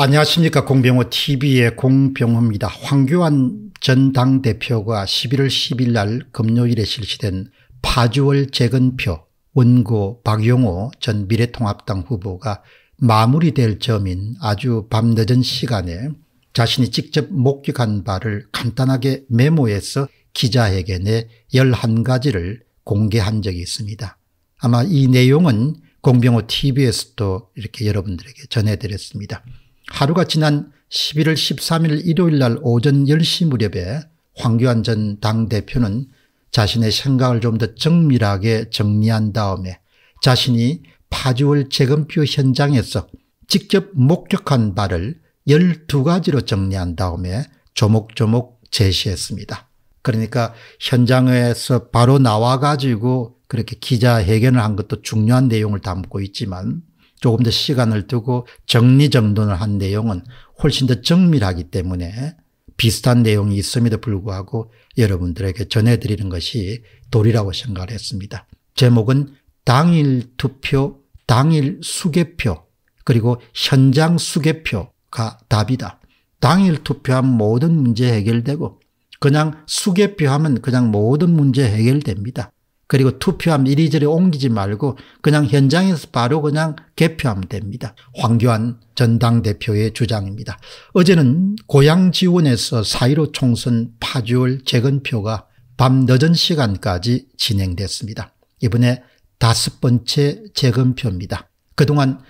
안녕하십니까 공병호 tv의 공병호입니다. 황교안 전 당대표가 11월 10일 날 금요일에 실시된 파주월 재건표 원고 박용호 전 미래통합당 후보가 마무리될 점인 아주 밤늦은 시간에 자신이 직접 목격한 바를 간단하게 메모해서 기자회견에 11가지를 공개한 적이 있습니다. 아마 이 내용은 공병호 tv에서도 이렇게 여러분들에게 전해드렸습니다. 하루가 지난 11월 13일 일요일 날 오전 10시 무렵에 황교안 전 당대표는 자신의 생각을 좀 더 정밀하게 정리한 다음에 자신이 파주월 재검표 현장에서 직접 목격한 바를 12가지로 정리한 다음에 조목조목 제시했습니다. 그러니까 현장에서 바로 나와 가지고 그렇게 기자회견을 한 것도 중요한 내용을 담고 있지만 조금 더 시간을 두고 정리정돈을 한 내용은 훨씬 더 정밀하기 때문에 비슷한 내용이 있음에도 불구하고 여러분들에게 전해드리는 것이 도리라고 생각을 했습니다. 제목은 당일 투표, 당일 수개표, 그리고 현장 수개표가 답이다. 당일 투표하면 모든 문제 해결되고 그냥 수개표하면 그냥 모든 문제 해결됩니다. 그리고 투표함 이리저리 옮기지 말고 그냥 현장에서 바로 그냥 개표하면 됩니다. 황교안 전당대표의 주장입니다. 어제는 고양지원에서 사1 5 총선 파주월 재건표가 밤 늦은 시간까지 진행됐습니다. 이번에 다섯 번째 재건표입니다. 그동안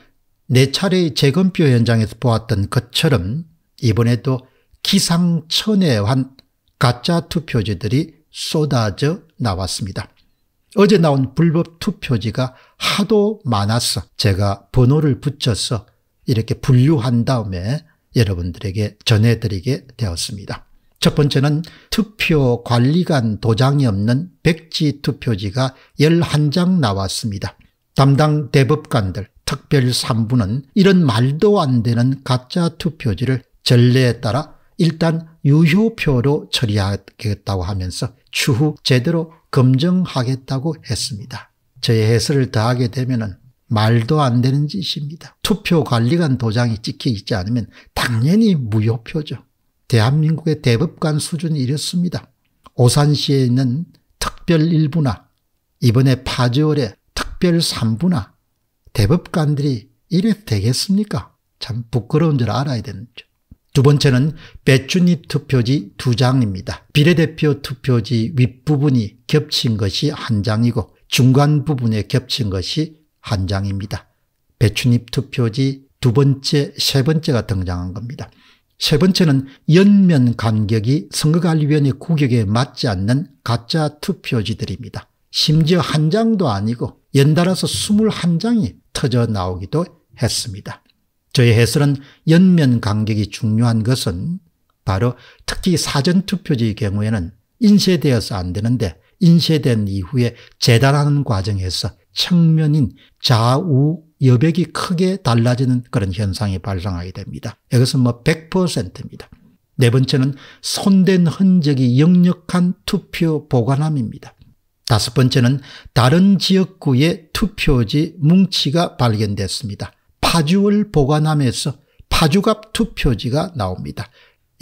네 차례의 재건표 현장에서 보았던 것처럼 이번에도 기상천외한 가짜 투표지들이 쏟아져 나왔습니다. 어제 나온 불법 투표지가 하도 많았어 제가 번호를 붙여서 이렇게 분류한 다음에 여러분들에게 전해드리게 되었습니다. 첫 번째는 투표 관리관 도장이 없는 백지 투표지가 11장 나왔습니다. 담당 대법관들, 특별 3부는 이런 말도 안 되는 가짜 투표지를 전례에 따라 일단 유효표로 처리하겠다고 하면서 추후 제대로 검증하겠다고 했습니다. 저의 해설을 더하게 되면 말도 안 되는 짓입니다. 투표관리관 도장이 찍혀 있지 않으면 당연히 무효표죠. 대한민국의 대법관 수준이 이렇습니다. 오산시에 있는 특별 1부나 이번에 파주월에 특별 3부나 대법관들이 이래 되겠습니까? 참 부끄러운 줄 알아야 되는 줄. 두 번째는 배추잎 투표지 두 장입니다. 비례대표 투표지 윗부분이 겹친 것이 한 장이고 중간 부분에 겹친 것이 한 장입니다. 배추잎 투표지 두 번째, 세 번째가 등장한 겁니다. 세 번째는 연면 간격이 선거관리위원회 구격에 맞지 않는 가짜 투표지들입니다. 심지어 한 장도 아니고 연달아서 21장이 터져 나오기도 했습니다. 저의 해설은 연면 간격이 중요한 것은 바로 특히 사전투표지의 경우에는 인쇄되어서 안 되는데 인쇄된 이후에 재단하는 과정에서 측면인 좌우 여백이 크게 달라지는 그런 현상이 발생하게 됩니다. 이것은 뭐 100%입니다. 네 번째는 손댄 흔적이 역력한 투표 보관함입니다. 다섯 번째는 다른 지역구의 투표지 뭉치가 발견됐습니다. 파주을보관함에서 파주갑 투표지가 나옵니다.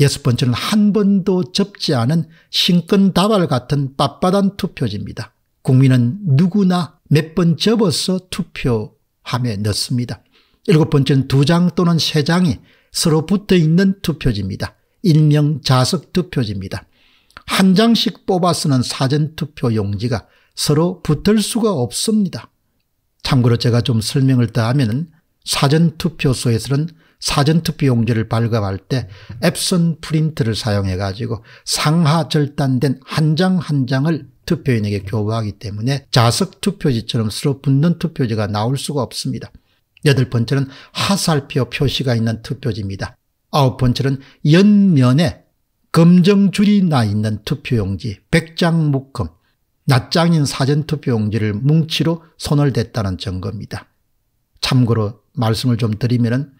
여섯 번째는 한 번도 접지 않은 신권 다발 같은 빳빳한 투표지입니다. 국민은 누구나 몇 번 접어서 투표함에 넣습니다. 일곱 번째는 두 장 또는 세 장이 서로 붙어 있는 투표지입니다. 일명 자석 투표지입니다. 한 장씩 뽑아 쓰는 사전 투표 용지가 서로 붙을 수가 없습니다. 참고로 제가 좀 설명을 더하면 사전투표소에서는 사전투표용지를 발급할 때 앱선 프린트를 사용해 가지고 상하 절단된 한 장한 한 장을 투표인에게 교부하기 때문에 자석 투표지처럼 서로 붙는 투표지가 나올 수가 없습니다. 여덟 번째는 하살표 표시가 있는 투표지입니다. 아홉 번째는 옆면에 검정줄이 나 있는 투표용지, 백장 묶음, 낮장인 사전투표용지를 뭉치로 손을 댔다는 증거입니다. 참고로 말씀을 좀 드리면은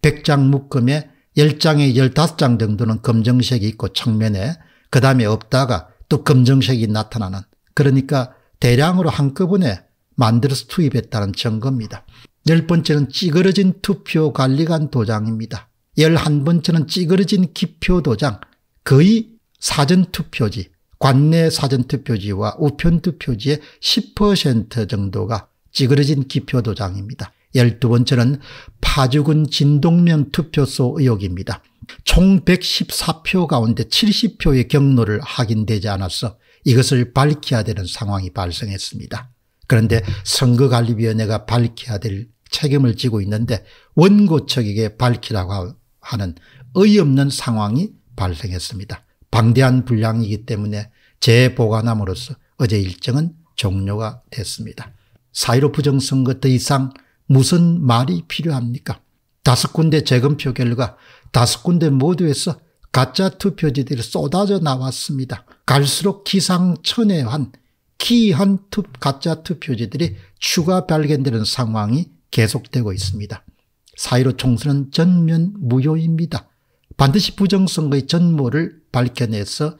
백장 묶음에 열장에 열다섯 장 정도는 검정색이 있고 청면에 그 다음에 없다가 또 검정색이 나타나는 그러니까 대량으로 한꺼번에 만들어서 투입했다는 증거입니다. 열 번째는 찌그러진 투표 관리관 도장입니다. 열한 번째는 찌그러진 기표 도장 거의 사전투표지 관내 사전투표지와 우편투표지의 10% 정도가 찌그러진 기표 도장입니다. 열두 번째는 파주군 진동면 투표소 의혹입니다. 총 114표 가운데 70표의 경로를 확인되지 않았어 이것을 밝혀야 되는 상황이 발생했습니다. 그런데 선거관리위원회가 밝혀야 될 책임을 지고 있는데 원고 측에게 밝히라고 하는 의없는 상황이 발생했습니다. 방대한 분량이기 때문에 재보관함으로써 어제 일정은 종료가 됐습니다. 사이로 부정선거 더 이상 무슨 말이 필요합니까? 다섯 군데 재검표 결과 다섯 군데 모두에서 가짜 투표지들이 쏟아져 나왔습니다. 갈수록 기상천외한 기이한 투, 가짜 투표지들이 추가 발견되는 상황이 계속되고 있습니다. 4.15 총선은 전면 무효입니다. 반드시 부정선거의 전모를 밝혀내서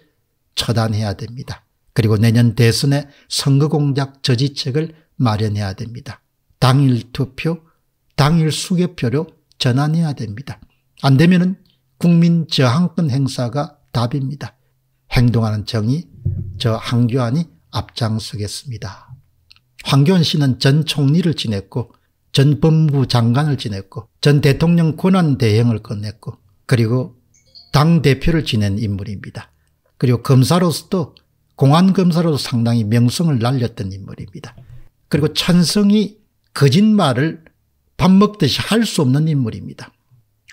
처단해야 됩니다. 그리고 내년 대선에 선거공작 저지책을 마련해야 됩니다. 당일 투표, 당일 수개표로 전환해야 됩니다. 안 되면은 국민 저항권 행사가 답입니다. 행동하는 정의, 저 황교안이 앞장서겠습니다. 황교안 씨는 전 총리를 지냈고 전 법무부 장관을 지냈고 전 대통령 권한대행을 끝냈고 그리고 당대표를 지낸 인물입니다. 그리고 검사로서도 공안검사로도 상당히 명성을 날렸던 인물입니다. 그리고 찬성이 거짓말을 밥 먹듯이 할 수 없는 인물입니다.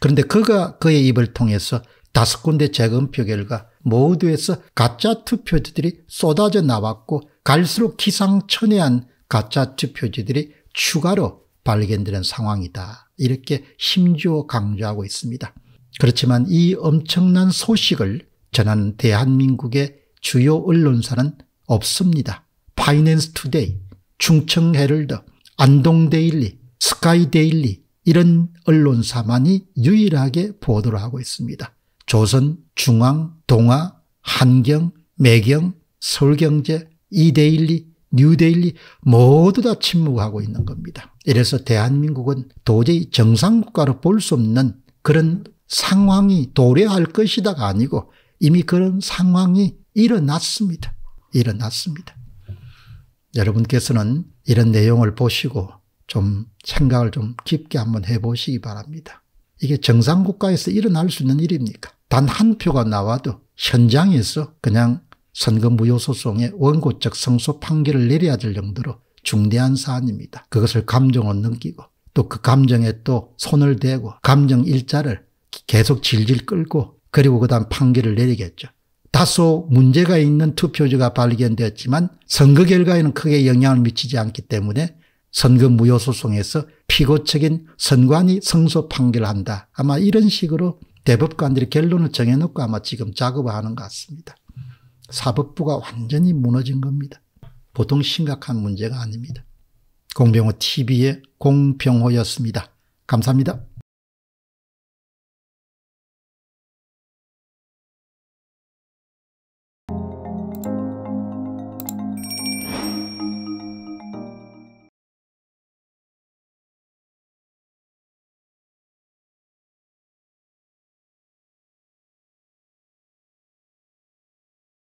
그런데 그가 그의 입을 통해서 다섯 군데 재검표 결과 모두에서 가짜 투표지들이 쏟아져 나왔고 갈수록 기상천외한 가짜 투표지들이 추가로 발견되는 상황이다. 이렇게 심지어 강조하고 있습니다. 그렇지만 이 엄청난 소식을 전하 대한민국의 주요 언론사는 없습니다. 파이낸스 투데이, 충청헤럴드, 안동데일리, 스카이데일리 이런 언론사만이 유일하게 보도를 하고 있습니다. 조선, 중앙, 동아, 한경, 매경, 서울경제, 이데일리, 뉴데일리 모두 다 침묵하고 있는 겁니다. 이래서 대한민국은 도저히 정상국가로 볼 수 없는 그런 상황이 도래할 것이다가 아니고 이미 그런 상황이 일어났습니다. 일어났습니다. 여러분께서는 이런 내용을 보시고 좀 생각을 좀 깊게 한번 해보시기 바랍니다. 이게 정상국가에서 일어날 수 있는 일입니까? 단 한 표가 나와도 현장에서 그냥 선거 무효소송에 원고적 성소 판결을 내려야 될 정도로 중대한 사안입니다. 그것을 감정은 넘기고 또 그 감정에 또 손을 대고 감정 일자를 계속 질질 끌고 그리고 그 다음 판결을 내리겠죠. 다소 문제가 있는 투표지가 발견되었지만 선거 결과에는 크게 영향을 미치지 않기 때문에 선거 무효 소송에서 피고 적인 선관위 성소 판결한다. 아마 이런 식으로 대법관들이 결론을 정해놓고 아마 지금 작업을 하는 것 같습니다. 사법부가 완전히 무너진 겁니다. 보통 심각한 문제가 아닙니다. 공병호 TV의 공병호였습니다. 감사합니다.